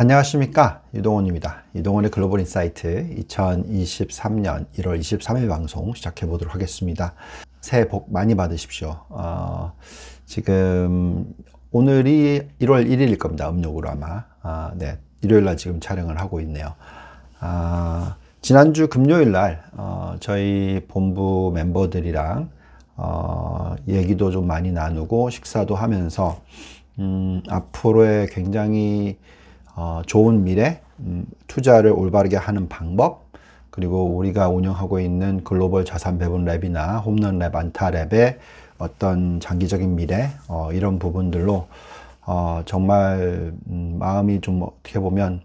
안녕하십니까 유동원입니다 유동원의 글로벌 인사이트 2023년 1월 23일 방송 시작해 보도록 하겠습니다 새해 복 많이 받으십시오 어, 지금 오늘이 1월 1일일 겁니다 음력으로 아마 아, 네 일요일날 지금 촬영을 하고 있네요 아, 지난주 금요일날 어, 저희 본부 멤버들이랑 어, 얘기도 좀 많이 나누고 식사도 하면서 음, 앞으로의 굉장히 어, 좋은 미래, 음, 투자를 올바르게 하는 방법, 그리고 우리가 운영하고 있는 글로벌 자산 배분 랩이나 홈런 랩, 안타 랩의 어떤 장기적인 미래, 어, 이런 부분들로 어, 정말 음, 마음이 좀 어떻게 보면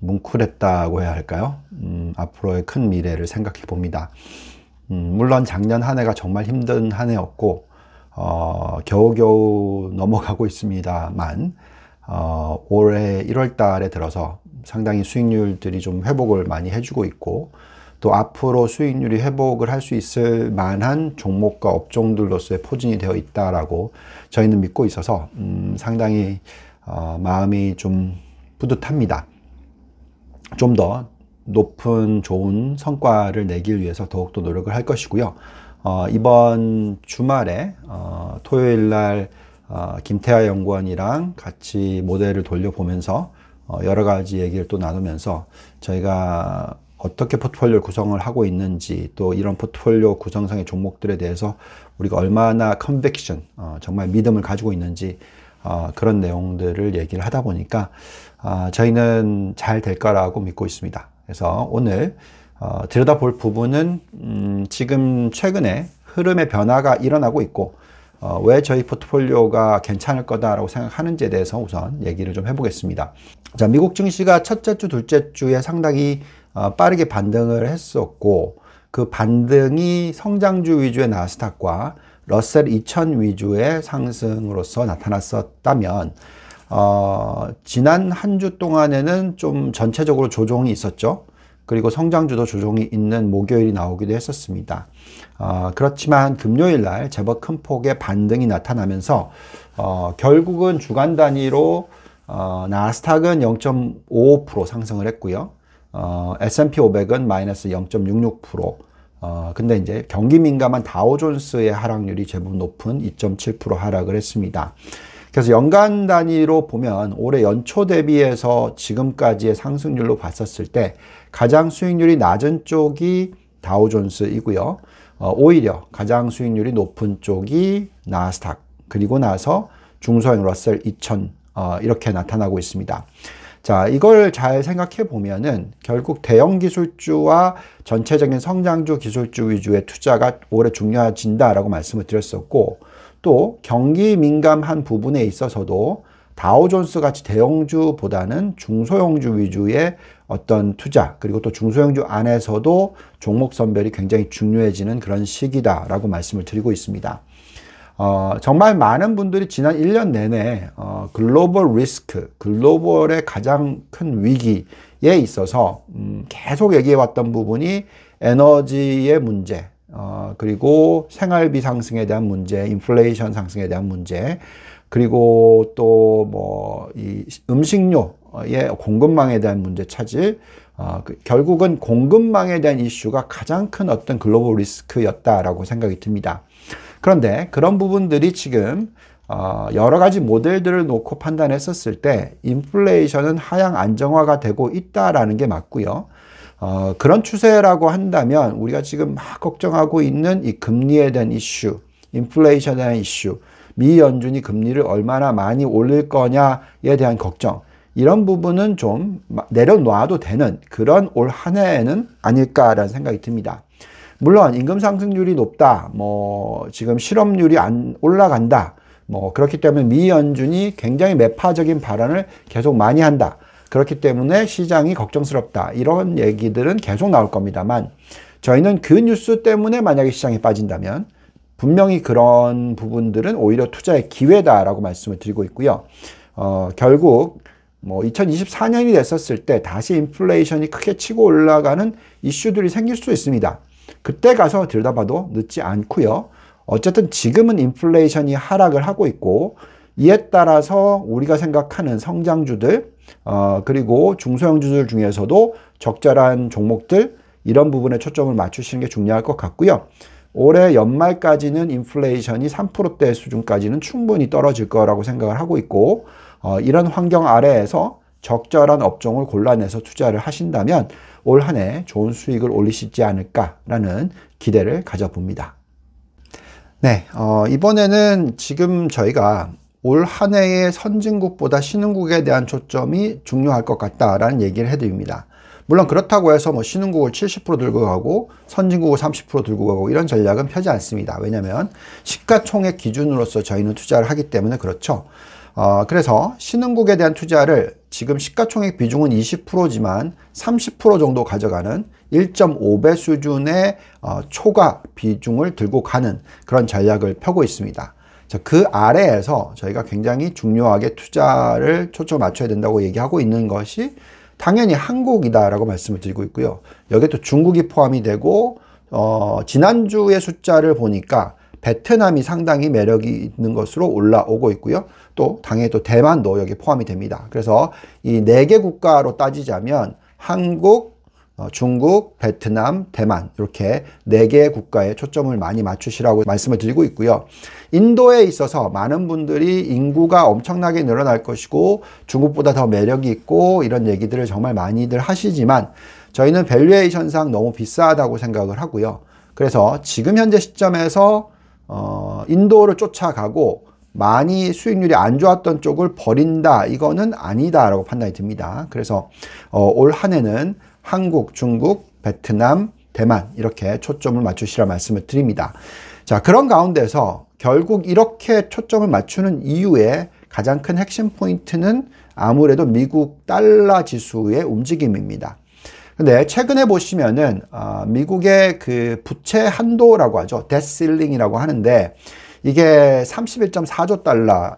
뭉클했다고 해야 할까요? 음, 앞으로의 큰 미래를 생각해 봅니다. 음, 물론 작년 한 해가 정말 힘든 한 해였고, 어, 겨우겨우 넘어가고 있습니다만, 어, 올해 1월 달에 들어서 상당히 수익률들이 좀 회복을 많이 해주고 있고 또 앞으로 수익률이 회복을 할 수 있을 만한 종목과 업종들로서의 포진이 되어 있다라고 저희는 믿고 있어서 음, 상당히 어, 마음이 좀 뿌듯합니다. 좀 더 높은 좋은 성과를 내기 위해서 더욱더 노력을 할 것이고요. 어, 이번 주말에 어, 토요일 날 아, 김태하 연구원이랑 같이 모델을 돌려보면서 어, 여러 가지 얘기를 또 나누면서 저희가 어떻게 포트폴리오 를 구성을 하고 있는지 또 이런 포트폴리오 구성상의 종목들에 대해서 우리가 얼마나 컨벡션 어, 정말 믿음을 가지고 있는지 어, 그런 내용들을 얘기를 하다 보니까 아, 저희는 잘 될 거라고 믿고 있습니다. 그래서 오늘 들여다볼 부분은 음, 지금 최근에 흐름의 변화가 일어나고 있고 어, 왜 저희 포트폴리오가 괜찮을 거다라고 생각하는지에 대해서 우선 얘기를 좀 해보겠습니다. 자, 미국 증시가 첫째 주, 둘째 주에 상당히 어, 빠르게 반등을 했었고, 그 반등이 성장주 위주의 나스닥과 러셀 2000 위주의 상승으로서 나타났었다면, 어, 지난 한 주 동안에는 좀 전체적으로 조정이 있었죠. 그리고 성장주도 조정이 있는 목요일이 나오기도 했었습니다. 어, 그렇지만 금요일 날 제법 큰 폭의 반등이 나타나면서 어, 결국은 주간 단위로 어, 나스닥은 0.55% 상승을 했고요. 어, S&P 500은 마이너스 0.66%. 어, 근데 이제 경기 민감한 다우존스의 하락률이 제법 높은 2.7% 하락을 했습니다. 그래서 연간 단위로 보면 올해 연초 대비해서 지금까지의 상승률로 봤었을 때 가장 수익률이 낮은 쪽이 다우존스이고요. 어, 오히려 가장 수익률이 높은 쪽이 나스닥 그리고 나서 중소형 러셀 2000 어, 이렇게 나타나고 있습니다. 자, 이걸 잘 생각해 보면은 결국 대형 기술주와 전체적인 성장주 기술주 위주의 투자가 올해 중요해진다라고 말씀을 드렸었고 또 경기 민감한 부분에 있어서도 다우존스 같이 대형주보다는 중소형주 위주의 어떤 투자 그리고 또 중소형주 안에서도 종목 선별이 굉장히 중요해지는 그런 시기다라고 말씀을 드리고 있습니다. 어, 정말 많은 분들이 지난 1년 내내 어, 글로벌 리스크, 글로벌의 가장 큰 위기에 있어서 음, 계속 얘기해왔던 부분이 에너지의 문제, 어, 그리고 생활비 상승에 대한 문제, 인플레이션 상승에 대한 문제, 그리고 또 뭐 이 음식료의 공급망에 대한 문제 차질, 어, 그 결국은 공급망에 대한 이슈가 가장 큰 어떤 글로벌 리스크였다라고 생각이 듭니다. 그런데 그런 부분들이 지금 어, 여러 가지 모델들을 놓고 판단했었을 때 인플레이션은 하향 안정화가 되고 있다라는 게 맞고요. 어, 그런 추세라고 한다면 우리가 지금 막 걱정하고 있는 이 금리에 대한 이슈, 인플레이션에 대한 이슈, 미 연준이 금리를 얼마나 많이 올릴 거냐에 대한 걱정, 이런 부분은 좀 내려놔도 되는 그런 올한 해에는 아닐까라는 생각이 듭니다. 물론 임금 상승률이 높다, 뭐 지금 실업률이 안 올라간다, 뭐 그렇기 때문에 미 연준이 굉장히 매파적인 발언을 계속 많이 한다. 그렇기 때문에 시장이 걱정스럽다. 이런 얘기들은 계속 나올 겁니다만 저희는 그 뉴스 때문에 만약에 시장이 빠진다면 분명히 그런 부분들은 오히려 투자의 기회다라고 말씀을 드리고 있고요. 어, 결국 뭐 2024년이 됐었을 때 다시 인플레이션이 크게 치고 올라가는 이슈들이 생길 수 있습니다. 그때 가서 들여다봐도 늦지 않고요. 어쨌든 지금은 인플레이션이 하락을 하고 있고 이에 따라서 우리가 생각하는 성장주들 어, 그리고 중소형주들 중에서도 적절한 종목들 이런 부분에 초점을 맞추시는 게 중요할 것 같고요. 올해 연말까지는 인플레이션이 3%대 수준까지는 충분히 떨어질 거라고 생각을 하고 있고 어, 이런 환경 아래에서 적절한 업종을 골라내서 투자를 하신다면 올 한해 좋은 수익을 올리시지 않을까라는 기대를 가져봅니다. 네, 어, 이번에는 지금 저희가 올한 해의 선진국보다 신흥국에 대한 초점이 중요할 것 같다라는 얘기를 해드립니다. 물론 그렇다고 해서 뭐 신흥국을 70% 들고 가고 선진국을 30% 들고 가고 이런 전략은 펴지 않습니다. 왜냐하면 시가총액 기준으로서 저희는 투자를 하기 때문에 그렇죠. 어, 그래서 신흥국에 대한 투자를 지금 시가총액 비중은 20%지만 30% 정도 가져가는 1.5배 수준의 어, 초과 비중을 들고 가는 그런 전략을 펴고 있습니다. 그 아래에서 저희가 굉장히 중요하게 투자를 초점 맞춰야 된다고 얘기하고 있는 것이 당연히 한국이다라고 말씀을 드리고 있고요. 여기에 또 중국이 포함이 되고 어, 지난주의 숫자를 보니까 베트남이 상당히 매력이 있는 것으로 올라오고 있고요. 또 당연히 또 대만도 여기 포함이 됩니다. 그래서 이 네 개 국가로 따지자면 한국, 어, 중국, 베트남, 대만 이렇게 네 개의 국가에 초점을 많이 맞추시라고 말씀을 드리고 있고요. 인도에 있어서 많은 분들이 인구가 엄청나게 늘어날 것이고 중국보다 더 매력이 있고 이런 얘기들을 정말 많이들 하시지만 저희는 밸류에이션상 너무 비싸다고 생각을 하고요. 그래서 지금 현재 시점에서 어, 인도를 쫓아가고 많이 수익률이 안 좋았던 쪽을 버린다 이거는 아니다라고 판단이 듭니다. 그래서 어, 올 한해는 한국, 중국, 베트남, 대만 이렇게 초점을 맞추시라 말씀을 드립니다. 자 그런 가운데서 결국 이렇게 초점을 맞추는 이유에 가장 큰 핵심 포인트는 아무래도 미국 달러 지수의 움직임입니다. 근데 최근에 보시면은 어, 미국의 그 부채 한도라고 하죠. 데스실링이라고 하는데 이게 31.4조 달러에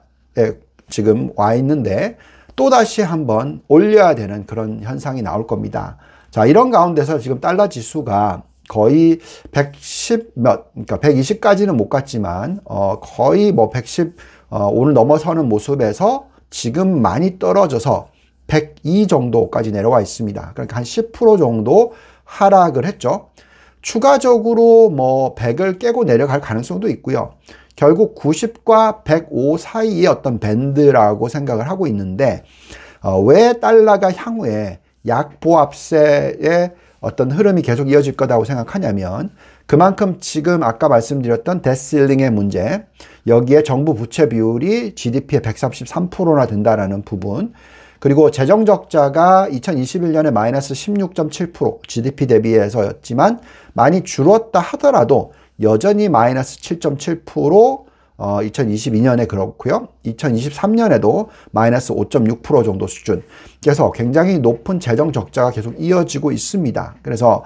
지금 와 있는데 또다시 한번 올려야 되는 그런 현상이 나올 겁니다. 자, 이런 가운데서 지금 달러 지수가 거의 110 몇, 그러니까 120까지는 못 갔지만, 어, 거의 뭐 110, 어, 오늘 넘어서는 모습에서 지금 많이 떨어져서 102 정도까지 내려와 있습니다. 그러니까 한 10% 정도 하락을 했죠. 추가적으로 뭐 100을 깨고 내려갈 가능성도 있고요. 결국 90과 105 사이의 어떤 밴드라고 생각을 하고 있는데 어, 왜 달러가 향후에 약보합세의 어떤 흐름이 계속 이어질 거라고 생각하냐면 그만큼 지금 아까 말씀드렸던 데스실링의 문제 여기에 정부 부채 비율이 GDP의 133%나 된다라는 부분 그리고 재정 적자가 2021년에 마이너스 16.7% GDP 대비해서였지만 많이 줄었다 하더라도 여전히 마이너스 7.7% 어, 2022년에 그렇고요. 2023년에도 마이너스 5.6% 정도 수준. 그래서 굉장히 높은 재정 적자가 계속 이어지고 있습니다. 그래서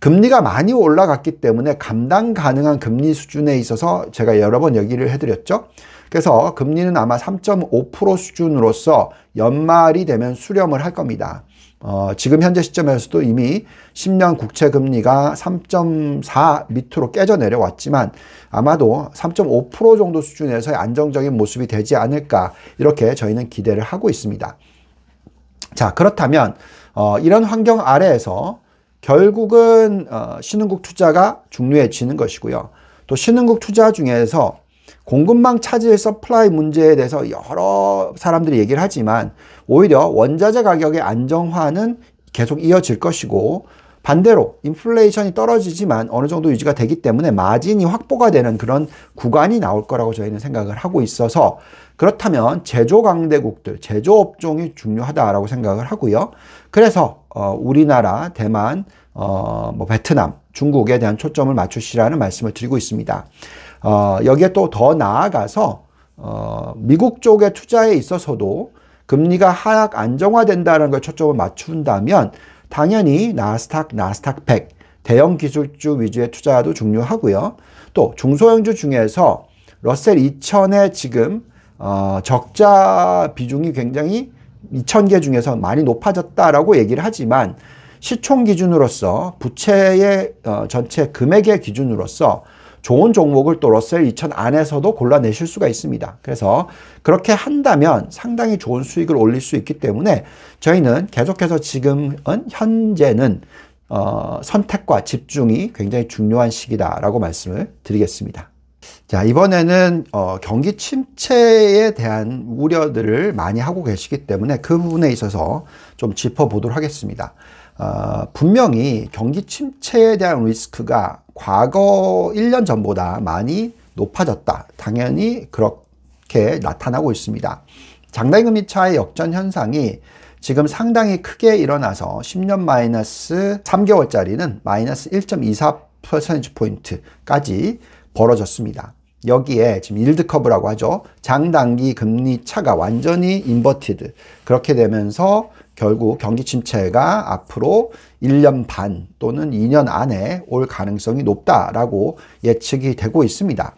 금리가 많이 올라갔기 때문에 감당 가능한 금리 수준에 있어서 제가 여러 번 얘기를 해드렸죠. 그래서 금리는 아마 3.5% 수준으로서 연말이 되면 수렴을 할 겁니다. 어, 지금 현재 시점에서도 이미 10년 국채 금리가 3.4 밑으로 깨져 내려왔지만 아마도 3.5% 정도 수준에서의 안정적인 모습이 되지 않을까 이렇게 저희는 기대를 하고 있습니다. 자 그렇다면 어, 이런 환경 아래에서 결국은 어, 신흥국 투자가 중요해지는 것이고요. 또 신흥국 투자 중에서 공급망 차질 서플라이 문제에 대해서 여러 사람들이 얘기를 하지만 오히려 원자재 가격의 안정화는 계속 이어질 것이고 반대로 인플레이션이 떨어지지만 어느 정도 유지가 되기 때문에 마진이 확보가 되는 그런 구간이 나올 거라고 저희는 생각을 하고 있어서 그렇다면 제조 강대국들, 제조업종이 중요하다라고 생각을 하고요. 그래서 어, 우리나라, 대만, 어, 뭐 베트남, 중국에 대한 초점을 맞추시라는 말씀을 드리고 있습니다. 어, 여기에 또 더 나아가서 어, 미국 쪽의 투자에 있어서도 금리가 하락 안정화된다는 걸 초점을 맞춘다면 당연히 나스닥, 나스닥 100, 대형 기술주 위주의 투자도 중요하고요. 또 중소형주 중에서 러셀 2 0 0 0에 지금 어, 적자 비중이 굉장히 2000개 중에서 많이 높아졌다라고 얘기를 하지만 시총 기준으로서 부채의 어, 전체 금액의 기준으로서 좋은 종목을 또 러셀 2000 안에서도 골라내실 수가 있습니다. 그래서 그렇게 한다면 상당히 좋은 수익을 올릴 수 있기 때문에 저희는 계속해서 지금은 현재는 어, 선택과 집중이 굉장히 중요한 시기다라고 말씀을 드리겠습니다. 자, 이번에는 어, 경기 침체에 대한 우려들을 많이 하고 계시기 때문에 그 부분에 있어서 좀 짚어보도록 하겠습니다. 어, 분명히 경기 침체에 대한 리스크가 과거 1년 전보다 많이 높아졌다. 당연히 그렇게 나타나고 있습니다. 장단금리 차의 역전 현상이 지금 상당히 크게 일어나서 10년 마이너스 3개월짜리는 마이너스 1.24%포인트까지 벌어졌습니다. 여기에 지금 일드 커브라고 하죠. 장단기 금리 차가 완전히 인버티드. 그렇게 되면서 결국 경기 침체가 앞으로 1년 반 또는 2년 안에 올 가능성이 높다라고 예측이 되고 있습니다.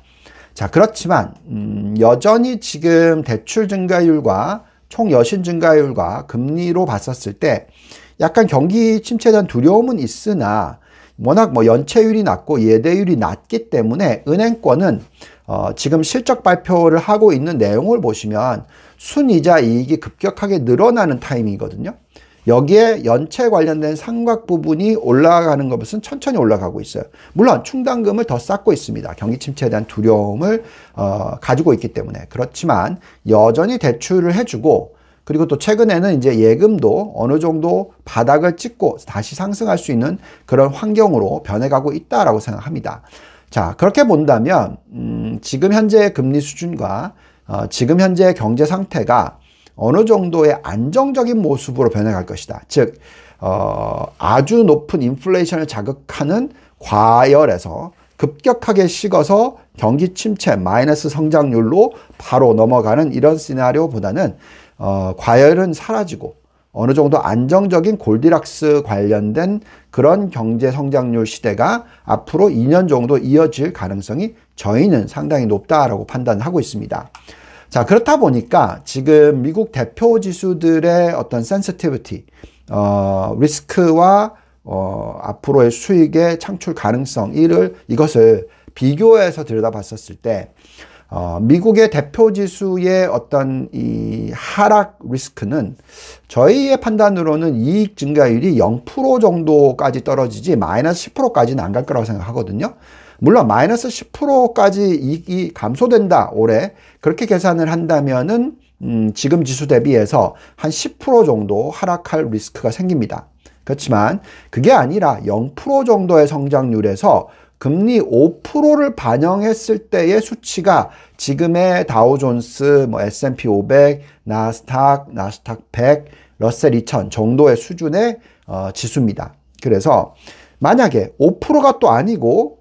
자, 그렇지만, 음, 여전히 지금 대출 증가율과 총 여신 증가율과 금리로 봤었을 때 약간 경기 침체에 대한 두려움은 있으나 워낙 뭐 연체율이 낮고 예대율이 낮기 때문에 은행권은 어, 지금 실적 발표를 하고 있는 내용을 보시면 순이자 이익이 급격하게 늘어나는 타이밍이거든요. 여기에 연체 관련된 상각 부분이 올라가는 것은 천천히 올라가고 있어요. 물론 충당금을 더 쌓고 있습니다. 경기 침체에 대한 두려움을 어, 가지고 있기 때문에 그렇지만 여전히 대출을 해주고 그리고 또 최근에는 이제 예금도 어느 정도 바닥을 찍고 다시 상승할 수 있는 그런 환경으로 변해가고 있다라고 생각합니다. 자, 그렇게 본다면, 음, 지금 현재의 금리 수준과 어, 지금 현재의 경제 상태가 어느 정도의 안정적인 모습으로 변해갈 것이다. 즉, 어, 아주 높은 인플레이션을 자극하는 과열에서 급격하게 식어서 경기 침체, 마이너스 성장률로 바로 넘어가는 이런 시나리오보다는 어, 과열은 사라지고 어느 정도 안정적인 골디락스 관련된 그런 경제 성장률 시대가 앞으로 2년 정도 이어질 가능성이 저희는 상당히 높다라고 판단하고 있습니다. 자, 그렇다 보니까 지금 미국 대표 지수들의 어떤 센스티비티, 어, 리스크와 어, 앞으로의 수익의 창출 가능성, 이를, 이것을 비교해서 들여다 봤었을 때, 어, 미국의 대표 지수의 어떤 이 하락 리스크는 저희의 판단으로는 이익 증가율이 0% 정도까지 떨어지지 마이너스 10%까지는 안 갈 거라고 생각하거든요. 물론 마이너스 10%까지 이익이 감소된다 올해 그렇게 계산을 한다면은 음, 지금 지수 대비해서 한 10% 정도 하락할 리스크가 생깁니다. 그렇지만 그게 아니라 0% 정도의 성장률에서 금리 5%를 반영했을 때의 수치가 지금의 다우존스, 뭐 S&P 500, 나스닥, 나스닥 100, 러셀 2000 정도의 수준의 어, 지수입니다. 그래서 만약에 5%가 또 아니고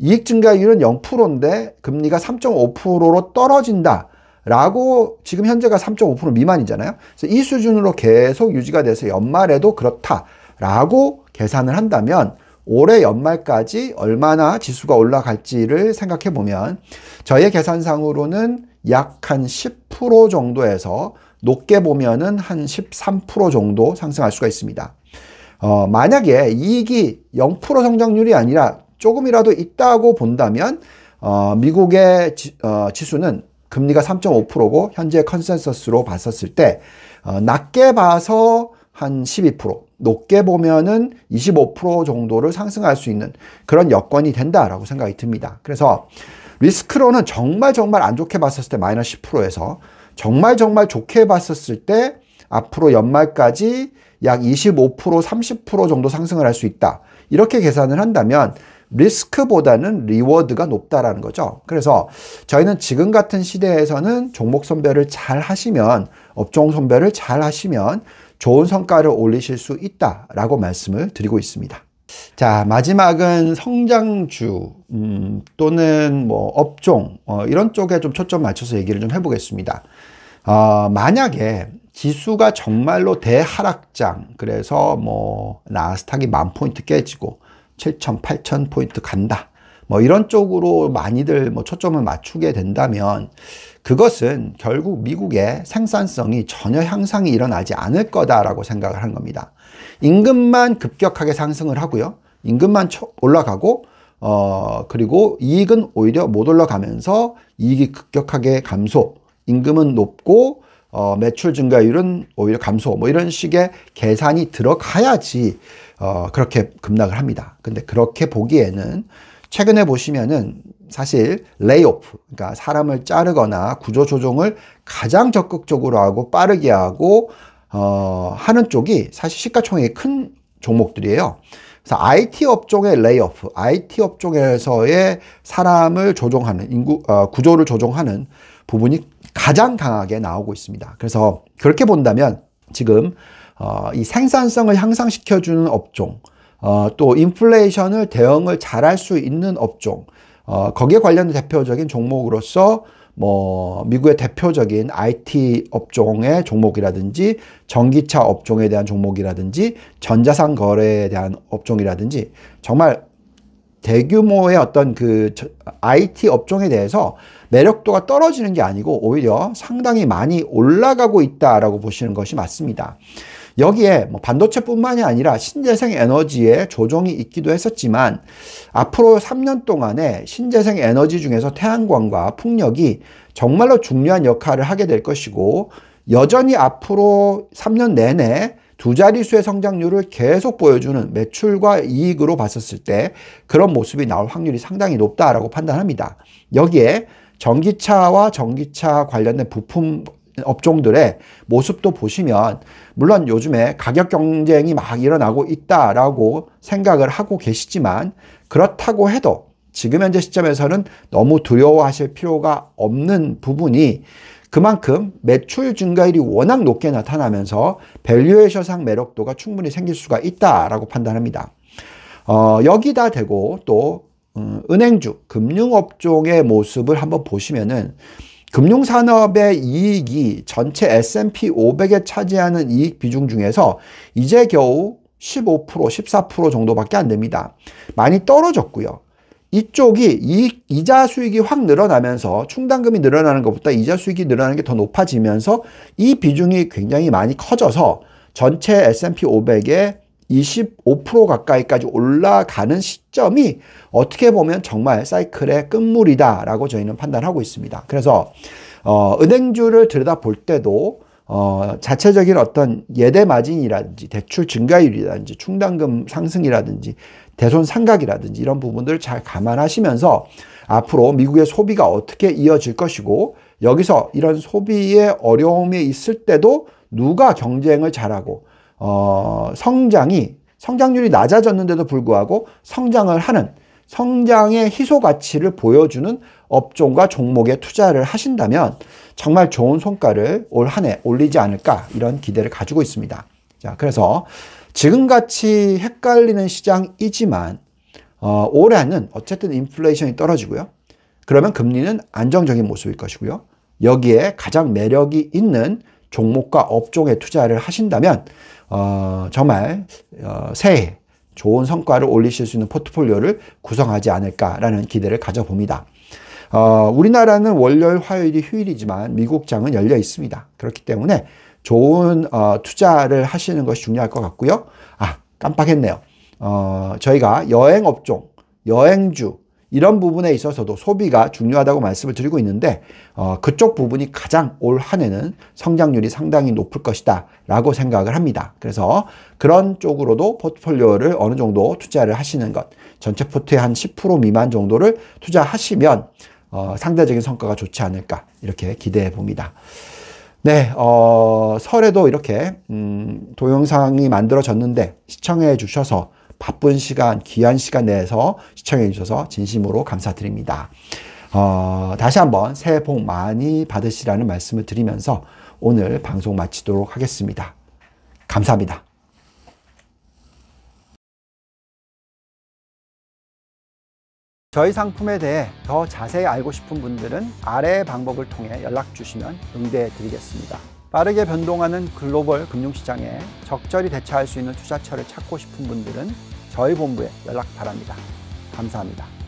이익 증가율은 0%인데 금리가 3.5%로 떨어진다. 라고 지금 현재가 3.5% 미만이잖아요. 그래서 이 수준으로 계속 유지가 돼서 연말에도 그렇다라고 계산을 한다면 올해 연말까지 얼마나 지수가 올라갈지를 생각해 보면 저의 계산상으로는 약 한 10% 정도에서 높게 보면은 한 13% 정도 상승할 수가 있습니다. 어, 만약에 이익이 0% 성장률이 아니라 조금이라도 있다고 본다면 어, 미국의 지, 어, 수는 금리가 3.5%고 현재 컨센서스로 봤었을 때 어, 낮게 봐서 한 12%, 높게 보면은 25% 정도를 상승할 수 있는 그런 여건이 된다라고 생각이 듭니다. 그래서 리스크로는 정말 정말 안 좋게 봤었을 때 마이너스 10%에서 정말 정말 좋게 봤었을 때 앞으로 연말까지 약 25%, 30% 정도 상승을 할 수 있다. 이렇게 계산을 한다면 리스크보다는 리워드가 높다라는 거죠. 그래서 저희는 지금 같은 시대에서는 종목 선별을 잘 하시면, 업종 선별을 잘 하시면 좋은 성과를 올리실 수 있다라고 말씀을 드리고 있습니다. 자, 마지막은 성장주, 음, 또는 뭐 업종, 어, 이런 쪽에 좀 초점 맞춰서 얘기를 좀 해보겠습니다. 어, 만약에 지수가 정말로 대하락장, 그래서 뭐, 나스닥이 만 포인트 깨지고, 7천, 8천 포인트 간다. 뭐 이런 쪽으로 많이들 뭐 초점을 맞추게 된다면 그것은 결국 미국의 생산성이 전혀 향상이 일어나지 않을 거다라고 생각을 한 겁니다. 임금만 급격하게 상승을 하고요. 임금만 올라가고 어 그리고 이익은 오히려 못 올라가면서 이익이 급격하게 감소, 임금은 높고 어, 매출 증가율은 오히려 감소 뭐 이런 식의 계산이 들어가야지 어, 그렇게 급락을 합니다. 근데 그렇게 보기에는 최근에 보시면은 사실 레이오프, 그러니까 사람을 자르거나 구조 조정을 가장 적극적으로 하고 빠르게 하고 어, 하는 쪽이 사실 시가총액이 큰 종목들이에요. 그래서 IT 업종의 레이오프, IT 업종에서의 사람을 조종하는 인구 어, 구조를 조종하는 부분이 가장 강하게 나오고 있습니다. 그래서 그렇게 본다면 지금 어, 이 생산성을 향상시켜주는 업종, 어, 또 인플레이션을 대응을 잘 할 수 있는 업종, 어, 거기에 관련된 대표적인 종목으로서 뭐 미국의 대표적인 IT 업종의 종목이라든지 전기차 업종에 대한 종목이라든지 전자상 거래에 대한 업종이라든지 정말 대규모의 어떤 그 IT 업종에 대해서 매력도가 떨어지는 게 아니고 오히려 상당히 많이 올라가고 있다라고 보시는 것이 맞습니다. 여기에 뭐 반도체뿐만이 아니라 신재생 에너지의 조정이 있기도 했었지만 앞으로 3년 동안에 신재생 에너지 중에서 태양광과 풍력이 정말로 중요한 역할을 하게 될 것이고 여전히 앞으로 3년 내내 두 자릿수의 성장률을 계속 보여주는 매출과 이익으로 봤었을 때 그런 모습이 나올 확률이 상당히 높다라고 판단합니다. 여기에 전기차와 전기차 관련된 부품 업종들의 모습도 보시면 물론 요즘에 가격 경쟁이 막 일어나고 있다라고 생각을 하고 계시지만 그렇다고 해도 지금 현재 시점에서는 너무 두려워하실 필요가 없는 부분이 그만큼 매출 증가율이 워낙 높게 나타나면서 밸류에이션상 매력도가 충분히 생길 수가 있다라고 판단합니다. 어, 여기다 대고 또 어, 은행주, 금융업종의 모습을 한번 보시면은 금융산업의 이익이 전체 S&P 500에 차지하는 이익 비중 중에서 이제 겨우 15%, 14% 정도밖에 안 됩니다. 많이 떨어졌고요. 이쪽이 이익, 이자 수익이 확 늘어나면서 충당금이 늘어나는 것보다 이자 수익이 늘어나는 게 더 높아지면서 이 비중이 굉장히 많이 커져서 전체 S&P 500의 25% 가까이까지 올라가는 시점이 어떻게 보면 정말 사이클의 끝물이다라고 저희는 판단하고 있습니다. 그래서 어, 은행주를 들여다볼 때도 어, 자체적인 어떤 예대 마진이라든지 대출 증가율이라든지 충당금 상승이라든지 대손 상각이라든지 이런 부분들을 잘 감안하시면서 앞으로 미국의 소비가 어떻게 이어질 것이고 여기서 이런 소비의 어려움이 있을 때도 누가 경쟁을 잘하고 어, 성장이 성장률이 낮아졌는데도 불구하고 성장을 하는 성장의 희소 가치를 보여주는 업종과 종목에 투자를 하신다면 정말 좋은 성과를 올한해 올리지 않을까 이런 기대를 가지고 있습니다. 자, 그래서 지금같이 헷갈리는 시장이지만 어, 올해는 어쨌든 인플레이션이 떨어지고요. 그러면 금리는 안정적인 모습일 것이고요. 여기에 가장 매력이 있는 종목과 업종에 투자를 하신다면 어, 정말 어, 새해 좋은 성과를 올리실 수 있는 포트폴리오를 구성하지 않을까라는 기대를 가져봅니다. 어, 우리나라는 월요일, 화요일이 휴일이지만 미국장은 열려 있습니다. 그렇기 때문에 좋은 어, 투자를 하시는 것이 중요할 것 같고요. 아, 깜빡했네요. 어, 저희가 여행업종, 여행주, 이런 부분에 있어서도 소비가 중요하다고 말씀을 드리고 있는데 어, 그쪽 부분이 가장 올한 해는 성장률이 상당히 높을 것이다 라고 생각을 합니다. 그래서 그런 쪽으로도 포트폴리오를 어느 정도 투자를 하시는 것 전체 포트의 한 10% 미만 정도를 투자하시면 어, 상대적인 성과가 좋지 않을까 이렇게 기대해 봅니다. 네, 어, 설에도 이렇게 음, 동영상이 만들어졌는데 시청해 주셔서 바쁜 시간, 귀한 시간 내에서 시청해 주셔서 진심으로 감사드립니다. 어, 다시 한번 새해 복 많이 받으시라는 말씀을 드리면서 오늘 방송 마치도록 하겠습니다. 감사합니다. 저희 상품에 대해 더 자세히 알고 싶은 분들은 아래 방법을 통해 연락 주시면 응대해 드리겠습니다. 빠르게 변동하는 글로벌 금융시장에 적절히 대처할 수 있는 투자처를 찾고 싶은 분들은 저희 본부에 연락 바랍니다. 감사합니다.